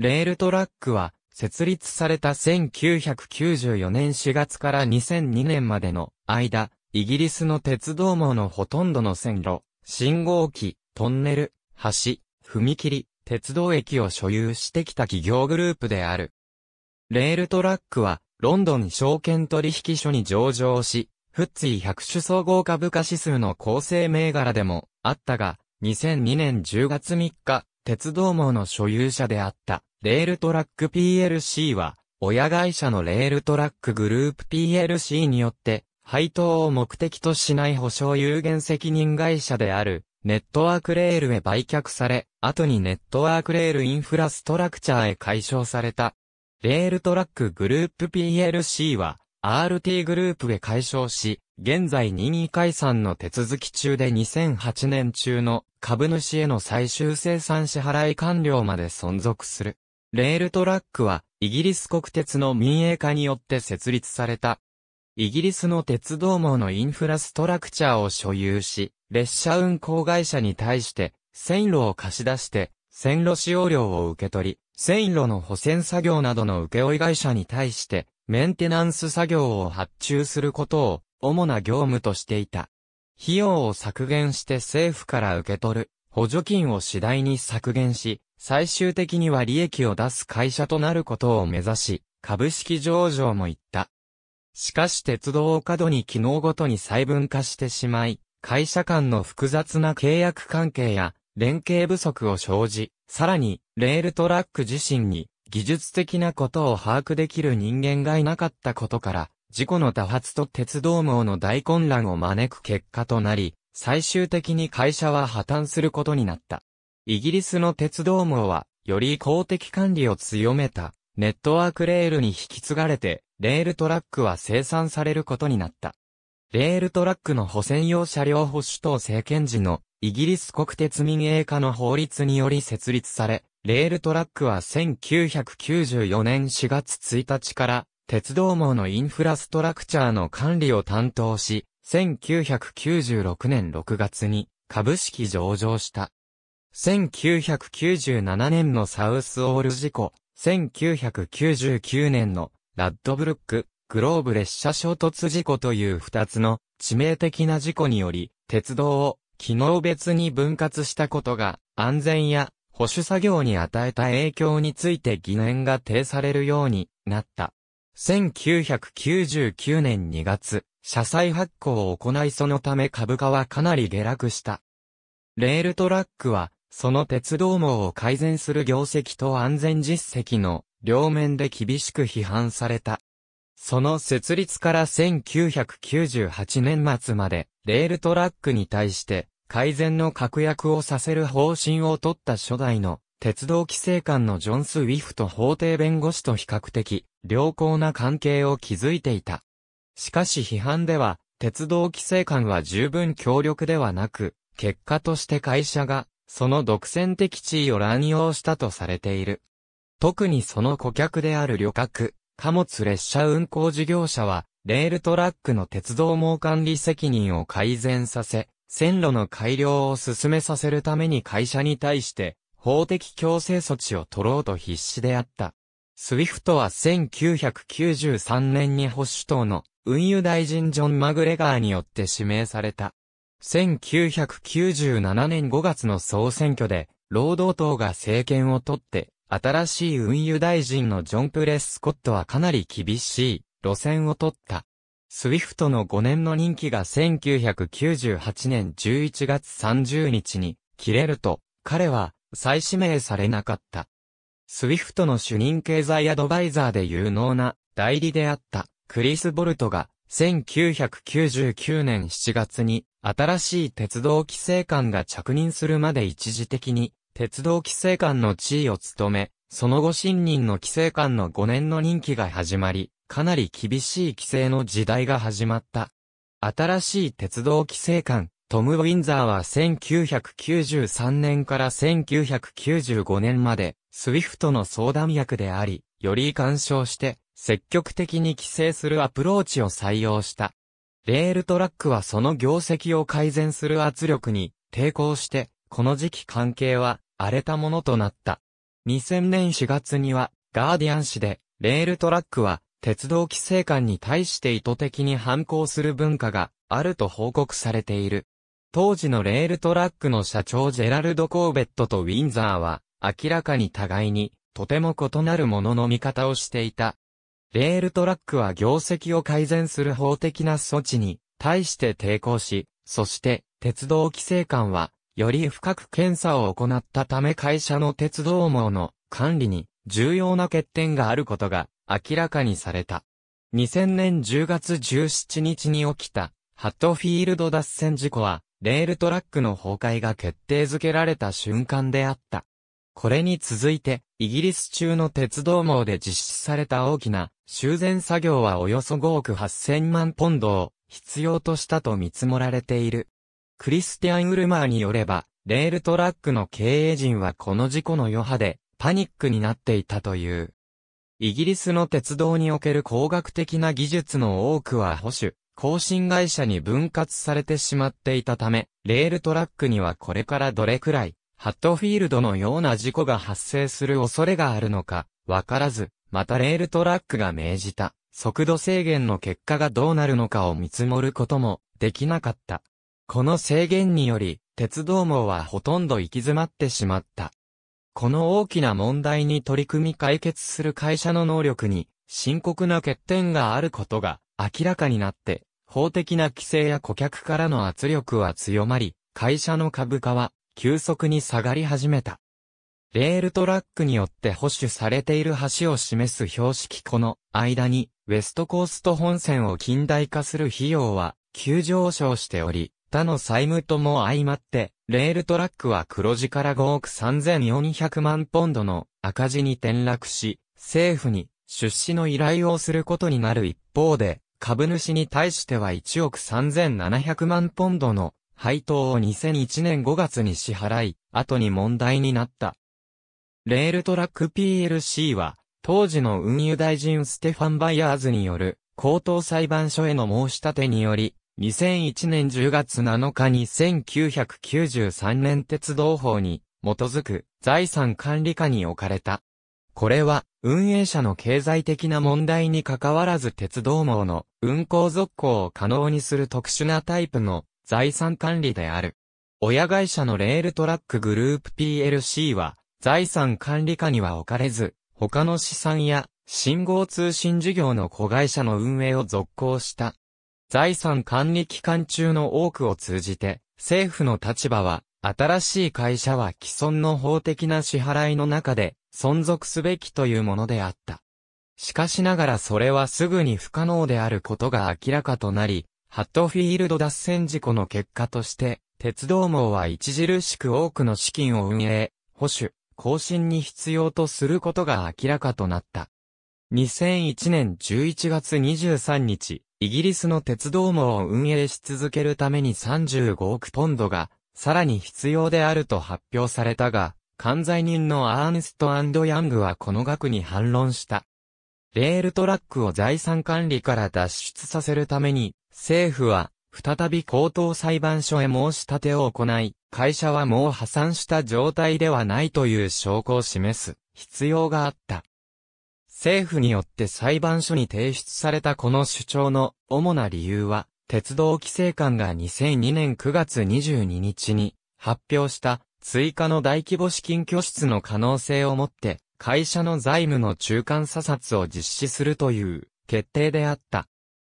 レールトラックは、設立された1994年4月から2002年までの間、イギリスの鉄道網のほとんどの線路、信号機、トンネル、橋、踏切、鉄道駅を所有してきた企業グループである。レールトラックは、ロンドン証券取引所に上場し、フッツィ100種総合株価指数の構成銘柄でもあったが、2002年10月3日、鉄道網の所有者であった、レールトラック PLC は、親会社のレールトラックグループ PLC によって、配当を目的としない保証有限責任会社である、ネットワークレールへ売却され、後にネットワークレールインフラストラクチャーへ解消された。レールトラックグループ PLC は、RT グループへ解消し、現在任意解散の手続き中で2008年中の株主への最終生産支払い完了まで存続する。レールトラックは、イギリス国鉄の民営化によって設立された。イギリスの鉄道網のインフラストラクチャーを所有し、列車運行会社に対して、線路を貸し出して、線路使用料を受け取り、線路の補線作業などの請負会社に対して、メンテナンス作業を発注することを主な業務としていた。費用を削減して政府から受け取る補助金を次第に削減し、最終的には利益を出す会社となることを目指し、株式上場も行った。しかし鉄道を過度に機能ごとに細分化してしまい、会社間の複雑な契約関係や連携不足を生じ、さらにレールトラック自身に技術的なことを把握できる人間がいなかったことから、事故の多発と鉄道網の大混乱を招く結果となり、最終的に会社は破綻することになった。イギリスの鉄道網は、より公的管理を強めた、ネットワークレールに引き継がれて、レールトラックは生産されることになった。レールトラックの保線用車両保守等政権時のイギリス国鉄民営化の法律により設立され、レールトラックは1994年4月1日から鉄道網のインフラストラクチャーの管理を担当し、1996年6月に株式上場した。1997年のサウスオール事故、1999年のラッドブルック、グローブ列車衝突事故という二つの致命的な事故により、鉄道を機能別に分割したことが安全や保守作業に与えた影響について疑念が呈されるようになった。1999年2月、社債発行を行いそのため株価はかなり下落した。レールトラックは、その鉄道網を改善する業績と安全実績の両面で厳しく批判された。その設立から1998年末まで、レールトラックに対して、改善の確約をさせる方針を取った初代の鉄道規制官のジョン・スウィフと法廷弁護士と比較的良好な関係を築いていた。しかし批判では、鉄道規制官は十分強力ではなく、結果として会社が、その独占的地位を乱用したとされている。特にその顧客である旅客、貨物列車運行事業者は、レールトラックの鉄道網管理責任を改善させ、線路の改良を進めさせるために会社に対して法的強制措置を取ろうと必死であった。スウィフトは1993年に保守党の運輸大臣ジョン・マグレガーによって指名された。1997年5月の総選挙で、労働党が政権を取って、新しい運輸大臣のジョン・プレスコットはかなり厳しい路線を取った。スウィフトの5年の任期が1998年11月30日に切れると、彼は再指名されなかった。スウィフトの主任経済アドバイザーで有能な代理であったクリス・ボルトが1999年7月に新しい鉄道規制官が着任するまで一時的に鉄道規制官の地位を務め、その後新任の規制官の5年の任期が始まり、かなり厳しい規制の時代が始まった。新しい鉄道規制官、トム・ウィンザーは1993年から1995年まで、スウィフトの相談役であり、より干渉して、積極的に規制するアプローチを採用した。レールトラックはその業績を改善する圧力に抵抗して、この時期関係は荒れたものとなった。2000年4月には、ガーディアン紙で、レールトラックは鉄道規制官に対して意図的に反抗する文化があると報告されている。当時のレールトラックの社長ジェラルド・コーベットとウィンザーは、明らかに互いに、とても異なるものの見方をしていた。レールトラックは業績を改善する法的な措置に対して抵抗し、そして鉄道規制官はより深く検査を行ったため会社の鉄道網の管理に重要な欠点があることが明らかにされた。2000年10月17日に起きた、ハットフィールド脱線事故は、レールトラックの崩壊が決定づけられた瞬間であった。これに続いて、イギリス中の鉄道網で実施された大きな修繕作業はおよそ5億8000万ポンドを必要としたと見積もられている。クリスティアン・ウルマーによれば、レールトラックの経営陣はこの事故の余波でパニックになっていたという。イギリスの鉄道における工学的な技術の多くは保守、更新会社に分割されてしまっていたため、レールトラックにはこれからどれくらい、ハットフィールドのような事故が発生する恐れがあるのか、わからず、またレールトラックが命じた、速度制限の結果がどうなるのかを見積もることも、できなかった。この制限により、鉄道網はほとんど行き詰まってしまった。この大きな問題に取り組み解決する会社の能力に深刻な欠点があることが明らかになって、法的な規制や顧客からの圧力は強まり、会社の株価は急速に下がり始めた。レールトラックによって保守されている橋を示す標識この間に、ウェストコースト本線を近代化する費用は急上昇しており、他の債務とも相まって、レールトラックは黒字から5億3400万ポンドの赤字に転落し、政府に出資の依頼をすることになる一方で、株主に対しては1億3700万ポンドの配当を2001年5月に支払い、後に問題になった。レールトラック PLC は、当時の運輸大臣ステファン・バイヤーズによる高等裁判所への申し立てにより、2001年10月7日に1993年鉄道法に基づく財産管理下に置かれた。これは運営者の経済的な問題に関わらず鉄道網の運行続行を可能にする特殊なタイプの財産管理である。親会社のレールトラックグループ PLC は財産管理下には置かれず、他の資産や信号通信事業の子会社の運営を続行した。財産管理期間中の多くを通じて、政府の立場は、新しい会社は既存の法的な支払いの中で、存続すべきというものであった。しかしながらそれはすぐに不可能であることが明らかとなり、ハットフィールド脱線事故の結果として、鉄道網は著しく多くの資金を運営、保守、更新に必要とすることが明らかとなった。2001年11月23日、イギリスの鉄道網を運営し続けるために35億ポンドが、さらに必要であると発表されたが、関西人のアーネスト・ヤングはこの額に反論した。レールトラックを財産管理から脱出させるために、政府は、再び高等裁判所へ申し立てを行い、会社はもう破産した状態ではないという証拠を示す必要があった。政府によって裁判所に提出されたこの主張の主な理由は、鉄道規制官が2002年9月22日に発表した追加の大規模資金拠出の可能性をもって会社の財務の中間査察を実施するという決定であった。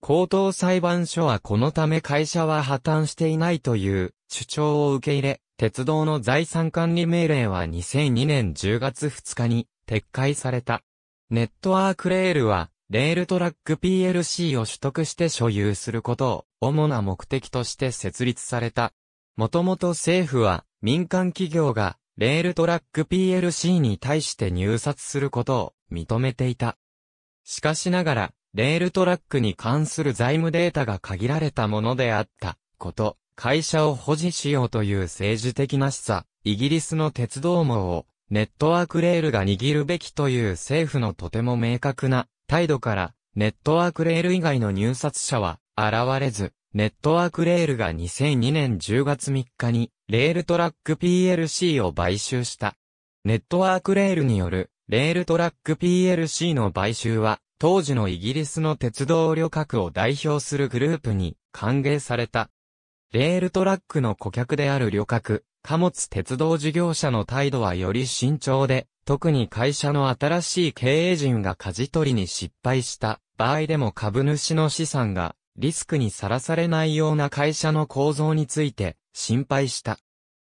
高等裁判所はこのため会社は破綻していないという主張を受け入れ、鉄道の財産管理命令は2002年10月2日に撤回された。ネットワークレールは、レールトラック PLC を取得して所有することを主な目的として設立された。もともと政府は民間企業がレールトラック PLC に対して入札することを認めていた。しかしながら、レールトラックに関する財務データが限られたものであったこと、会社を保持しようという政治的な示唆、イギリスの鉄道網をネットワークレールが握るべきという政府のとても明確な態度から、ネットワークレール以外の入札者は現れず、ネットワークレールが2002年10月3日に、レールトラック PLC を買収した。ネットワークレールによる、レールトラック PLC の買収は、当時のイギリスの鉄道旅客を代表するグループに歓迎された。レールトラックの顧客である旅客、貨物鉄道事業者の態度はより慎重で、特に会社の新しい経営陣が舵取りに失敗した場合でも株主の資産がリスクにさらされないような会社の構造について心配した。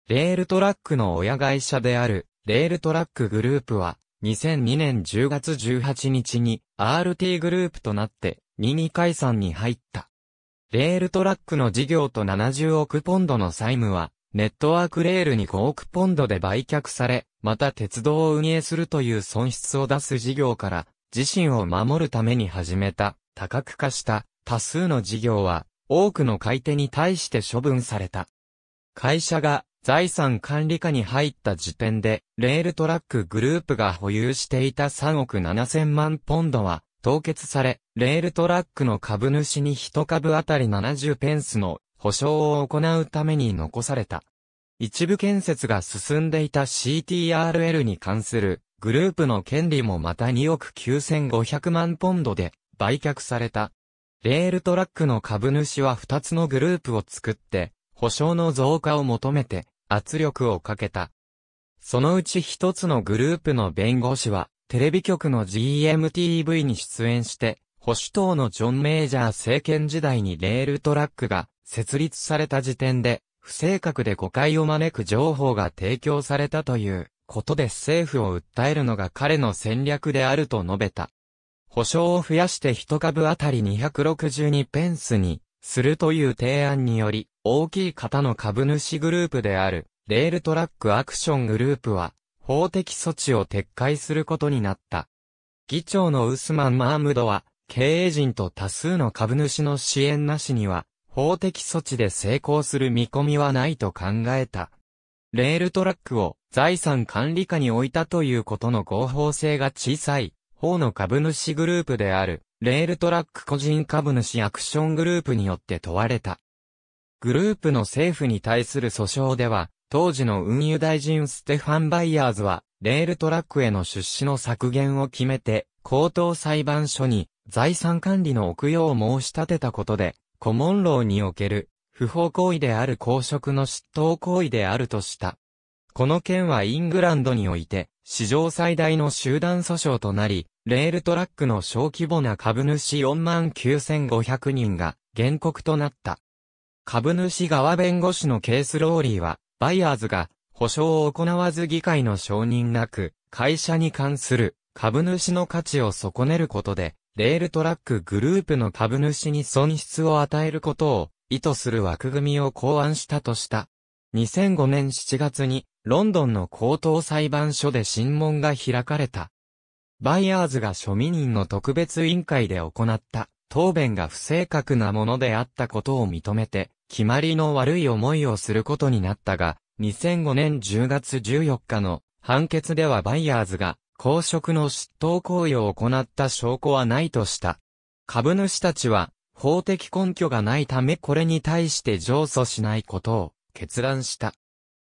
レールトラックの親会社であるレールトラックグループは2002年10月18日に RT グループとなって任意解散に入った。レールトラックの事業と70億ポンドの債務はネットワークレールに5億ポンドで売却され、また鉄道を運営するという損失を出す事業から、自身を守るために始めた、多角化した多数の事業は、多くの買い手に対して処分された。会社が財産管理下に入った時点で、レールトラックグループが保有していた3億7千万ポンドは、凍結され、レールトラックの株主に1株あたり70ペンスの保証を行うために残された。一部建設が進んでいた CTRL に関するグループの権利もまた2億9500万ポンドで売却された。レールトラックの株主は2つのグループを作って、保証の増加を求めて圧力をかけた。そのうち1つのグループの弁護士は、テレビ局の GMTV に出演して、保守党のジョン・メイジャー政権時代にレールトラックが設立された時点で、不正確で誤解を招く情報が提供されたということで政府を訴えるのが彼の戦略であると述べた。保証を増やして1株あたり262ペンスにするという提案により、大きい方の株主グループである、レールトラックアクショングループは、法的措置を撤回することになった。議長のウスマン・マームドは、経営陣と多数の株主の支援なしには、法的措置で成功する見込みはないと考えた。レールトラックを財産管理下に置いたということの合法性が小さい方の株主グループである、レールトラック個人株主アクショングループによって問われた。グループの政府に対する訴訟では、当時の運輸大臣ステファン・バイヤーズは、レールトラックへの出資の削減を決めて、高等裁判所に財産管理の置くよう申し立てたことで、古文論における、不法行為である公職の執刀行為であるとした。この件はイングランドにおいて、史上最大の集団訴訟となり、レールトラックの小規模な株主49,500人が原告となった。株主側弁護士のケースローリーは、バイアーズが保証を行わず議会の承認なく、会社に関する株主の価値を損ねることで、レールトラックグループの株主に損失を与えることを意図する枠組みを考案したとした。2005年7月にロンドンの高等裁判所で審問が開かれた。バイヤーズが庶民人の特別委員会で行った答弁が不正確なものであったことを認めて、決まりの悪い思いをすることになったが、2005年10月14日の判決ではバイヤーズが公職の執刀行為を行った証拠はないとした。株主たちは、法的根拠がないためこれに対して上訴しないことを決断した。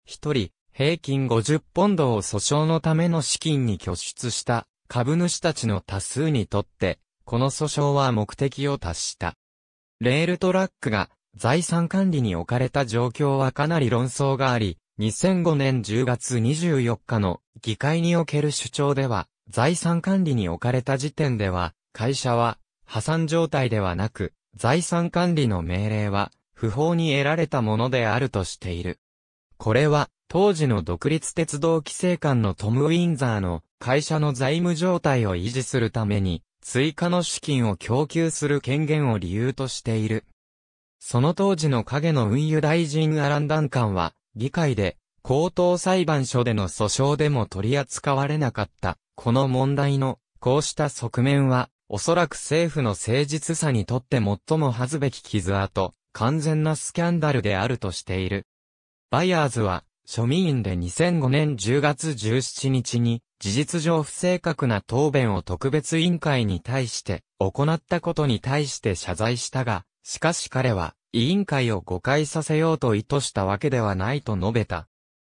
一人、平均50ポンドを訴訟のための資金に拠出した株主たちの多数にとって、この訴訟は目的を達した。レールトラックが財産管理に置かれた状況はかなり論争があり、2005年10月24日の議会における主張では、財産管理に置かれた時点では、会社は破産状態ではなく、財産管理の命令は不法に得られたものであるとしている。これは、当時の独立鉄道規制官のトム・ウィンザーの会社の財務状態を維持するために、追加の資金を供給する権限を理由としている。その当時の影の運輸大臣アラン・ダンカンは、議会で、高等裁判所での訴訟でも取り扱われなかった、この問題の、こうした側面は、おそらく政府の誠実さにとって最も恥ずべき傷跡、完全なスキャンダルであるとしている。バイアーズは、庶民院で2005年10月17日に、事実上不正確な答弁を特別委員会に対して、行ったことに対して謝罪したが、しかし彼は、委員会を誤解させようと意図したわけではないと述べた。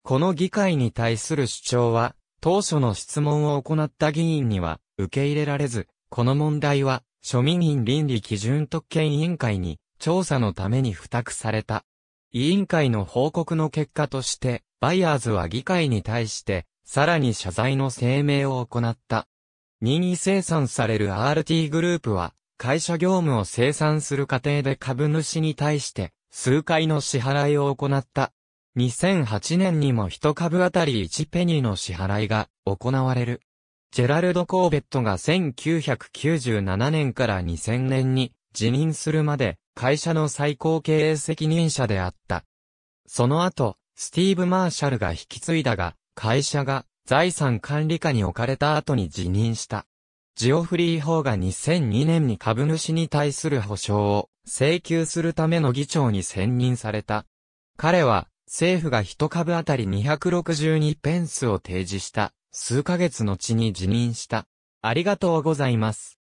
この議会に対する主張は、当初の質問を行った議員には受け入れられず、この問題は庶民院倫理基準特権委員会に調査のために付託された。委員会の報告の結果として、バイアーズは議会に対して、さらに謝罪の声明を行った。任意生産される RT グループは、会社業務を生産する過程で株主に対して数回の支払いを行った。2008年にも1株あたり1ペニーの支払いが行われる。ジェラルド・コーベットが1997年から2000年に辞任するまで会社の最高経営責任者であった。その後、スティーブ・マーシャルが引き継いだが、会社が財産管理下に置かれた後に辞任した。ジオフリー法が2002年に株主に対する保証を請求するための議長に選任された。彼は政府が一株あたり262ペンスを提示した数ヶ月後に辞任した。ありがとうございます。